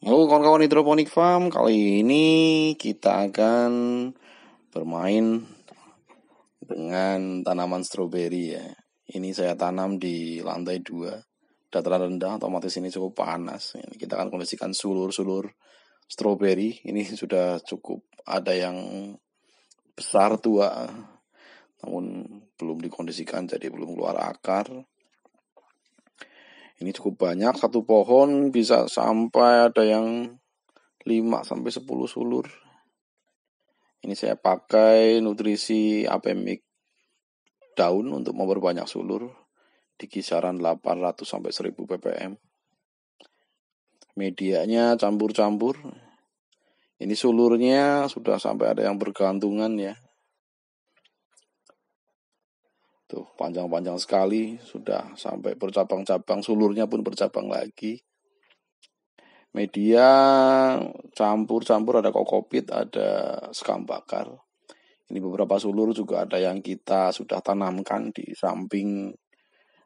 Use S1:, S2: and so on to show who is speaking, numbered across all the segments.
S1: Halo kawan-kawan hidroponik farm, kali ini kita akan bermain dengan tanaman stroberi ya. Ini saya tanam di lantai 2, dataran rendah otomatis ini cukup panas. kita akan kondisikan sulur-sulur stroberi. Ini sudah cukup ada yang besar tua, namun belum dikondisikan jadi belum keluar akar. Ini cukup banyak, satu pohon bisa sampai ada yang 5 sampai 10 sulur. Ini saya pakai nutrisi apemik daun untuk memperbanyak sulur di kisaran 800 sampai 1000 ppm. Medianya campur-campur. Ini sulurnya sudah sampai ada yang bergantungan ya. Tuh, gitu. panjang-panjang sekali, sudah sampai bercabang-cabang, sulurnya pun bercabang lagi. Media campur-campur ada kokopit, ada sekam bakar. Ini beberapa sulur juga ada yang kita sudah tanamkan di samping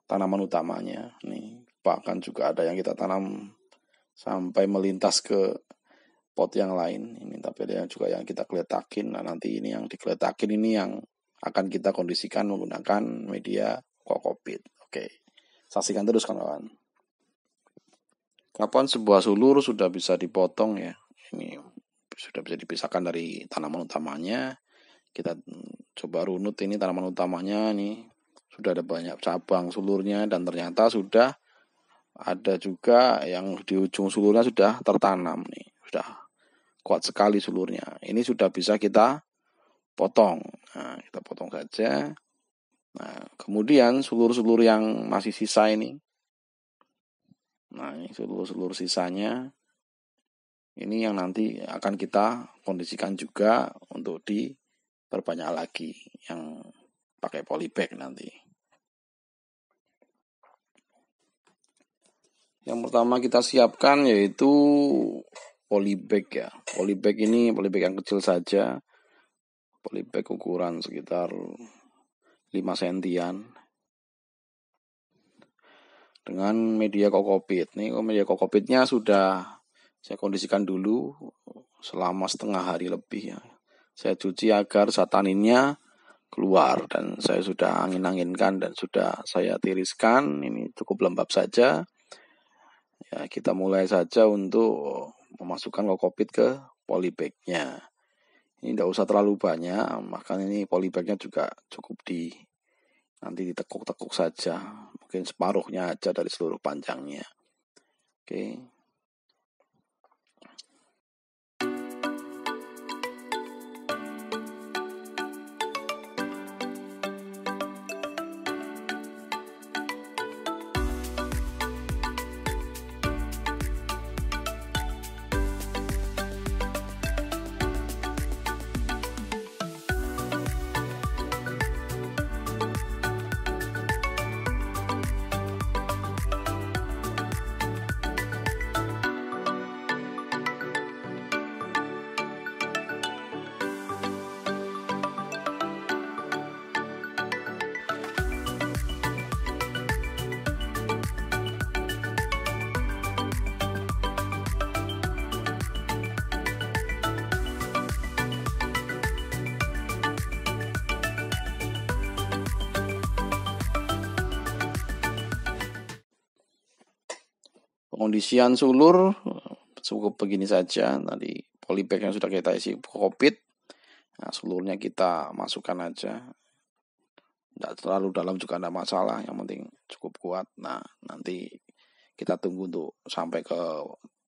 S1: tanaman utamanya. Nih, bahkan juga ada yang kita tanam sampai melintas ke pot yang lain. Ini tapi ada yang juga yang kita keletakin. Nah, nanti ini yang dikeletakin ini yang akan kita kondisikan menggunakan media kokopit. Oke, saksikan terus kawan-kawan. Kapan sebuah sulur sudah bisa dipotong ya? Ini sudah bisa dipisahkan dari tanaman utamanya. Kita coba runut ini tanaman utamanya nih. Sudah ada banyak cabang sulurnya dan ternyata sudah ada juga yang di ujung sulurnya sudah tertanam nih. Sudah kuat sekali sulurnya. Ini sudah bisa kita potong. Nah, kita potong saja. Nah, kemudian seluruh-seluruh yang masih sisa ini. Nah, ini seluruh-seluruh sisanya. Ini yang nanti akan kita kondisikan juga untuk diperbanyak lagi yang pakai polybag nanti. Yang pertama kita siapkan yaitu polybag ya. Polybag ini polybag yang kecil saja polybag ukuran sekitar 5 sentian dengan media kokopit nih media kokopitnya sudah saya kondisikan dulu selama setengah hari lebih ya saya cuci agar sataninnya keluar dan saya sudah angin-anginkan dan sudah saya tiriskan ini cukup lembab saja ya kita mulai saja untuk memasukkan kokopit ke polybagnya ini tidak usah terlalu banyak makan ini polybagnya juga cukup di nanti ditekuk-tekuk saja mungkin separuhnya aja dari seluruh panjangnya oke Pengondisian sulur cukup begini saja. Tadi polybag yang sudah kita isi covid Nah, sulurnya kita masukkan aja. Tidak terlalu dalam juga tidak masalah. Yang penting cukup kuat. Nah, nanti kita tunggu untuk sampai ke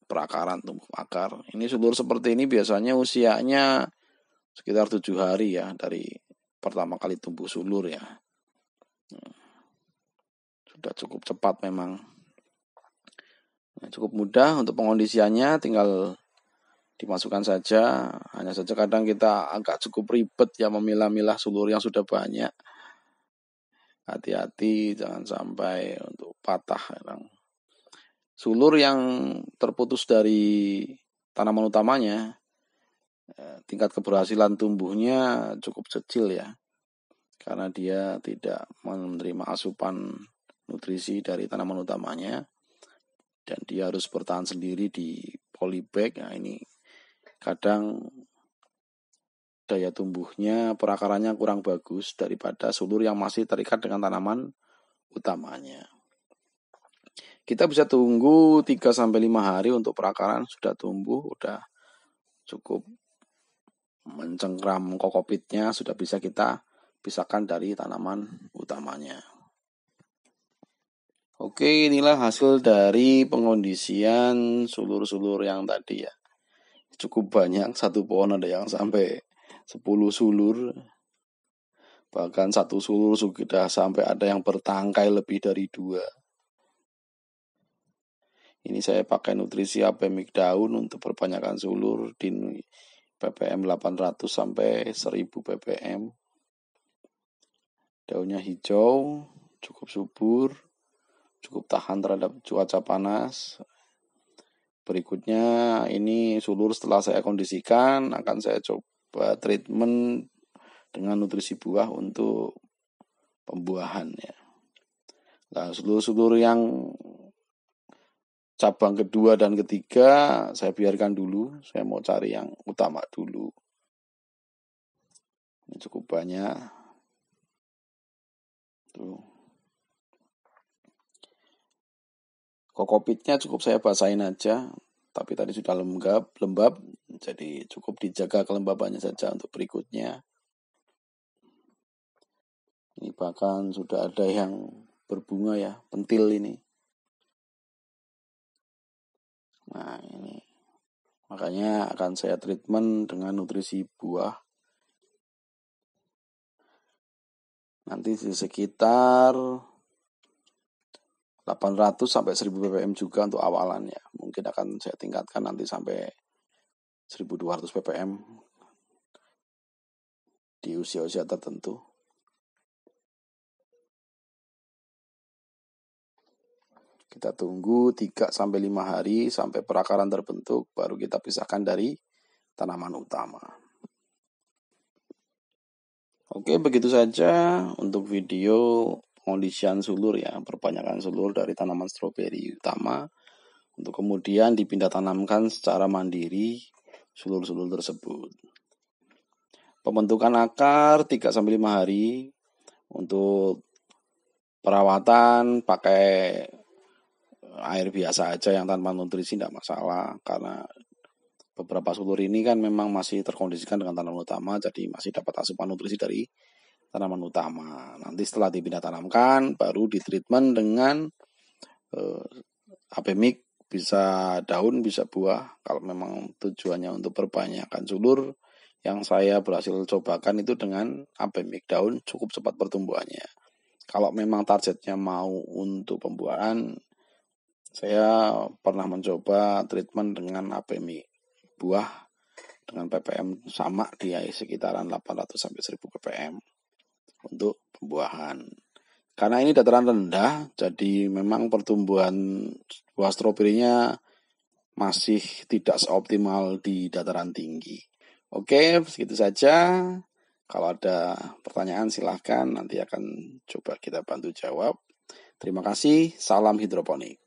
S1: perakaran tumbuh akar. Ini sulur seperti ini biasanya usianya sekitar tujuh hari ya dari pertama kali tumbuh sulur ya. Hmm. Sudah cukup cepat memang. Ya, cukup mudah untuk pengondisiannya, tinggal dimasukkan saja. Hanya saja kadang kita agak cukup ribet ya memilah-milah sulur yang sudah banyak. Hati-hati jangan sampai untuk patah. Sulur yang terputus dari tanaman utamanya, ya, tingkat keberhasilan tumbuhnya cukup kecil ya. Karena dia tidak menerima asupan nutrisi dari tanaman utamanya dan dia harus bertahan sendiri di polybag. Nah, ini kadang daya tumbuhnya perakarannya kurang bagus daripada sulur yang masih terikat dengan tanaman utamanya. Kita bisa tunggu 3 sampai 5 hari untuk perakaran sudah tumbuh, sudah cukup mencengkram kokopitnya sudah bisa kita pisahkan dari tanaman utamanya. Oke, inilah hasil dari pengondisian sulur-sulur yang tadi ya. Cukup banyak, satu pohon ada yang sampai 10 sulur. Bahkan satu sulur sudah sampai ada yang bertangkai lebih dari dua. Ini saya pakai nutrisi apemik daun untuk perpanjangan sulur di ppm 800 sampai 1000 ppm. Daunnya hijau, cukup subur cukup tahan terhadap cuaca panas. Berikutnya ini sulur setelah saya kondisikan akan saya coba treatment dengan nutrisi buah untuk pembuahan ya. Nah, sulur-sulur yang cabang kedua dan ketiga saya biarkan dulu, saya mau cari yang utama dulu. Ini cukup banyak. Kokopitnya cukup saya basahin aja, tapi tadi sudah lembab, lembab, jadi cukup dijaga kelembabannya saja untuk berikutnya. Ini bahkan sudah ada yang berbunga ya, pentil ini. Nah ini, makanya akan saya treatment dengan nutrisi buah. Nanti di sekitar 800 sampai 1000 ppm juga untuk awalannya. Mungkin akan saya tingkatkan nanti sampai 1200 ppm di usia-usia tertentu. Kita tunggu 3 sampai 5 hari sampai perakaran terbentuk baru kita pisahkan dari tanaman utama. Oke, begitu saja untuk video pengolisian sulur ya, perpanjangan sulur dari tanaman stroberi utama untuk kemudian dipindah tanamkan secara mandiri sulur-sulur tersebut. Pembentukan akar 3 sampai 5 hari untuk perawatan pakai air biasa aja yang tanpa nutrisi tidak masalah karena beberapa sulur ini kan memang masih terkondisikan dengan tanaman utama jadi masih dapat asupan nutrisi dari tanaman utama. Nanti setelah dibina tanamkan, baru ditreatment dengan eh, apemik bisa daun, bisa buah. Kalau memang tujuannya untuk perbanyakan sulur, yang saya berhasil cobakan itu dengan apemik daun cukup cepat pertumbuhannya. Kalau memang targetnya mau untuk pembuahan, saya pernah mencoba treatment dengan apemik buah dengan ppm sama dia sekitaran 800 sampai 1000 ppm untuk pembuahan. Karena ini dataran rendah, jadi memang pertumbuhan buah stroberinya masih tidak seoptimal di dataran tinggi. Oke, segitu saja. Kalau ada pertanyaan silahkan, nanti akan coba kita bantu jawab. Terima kasih, salam hidroponik.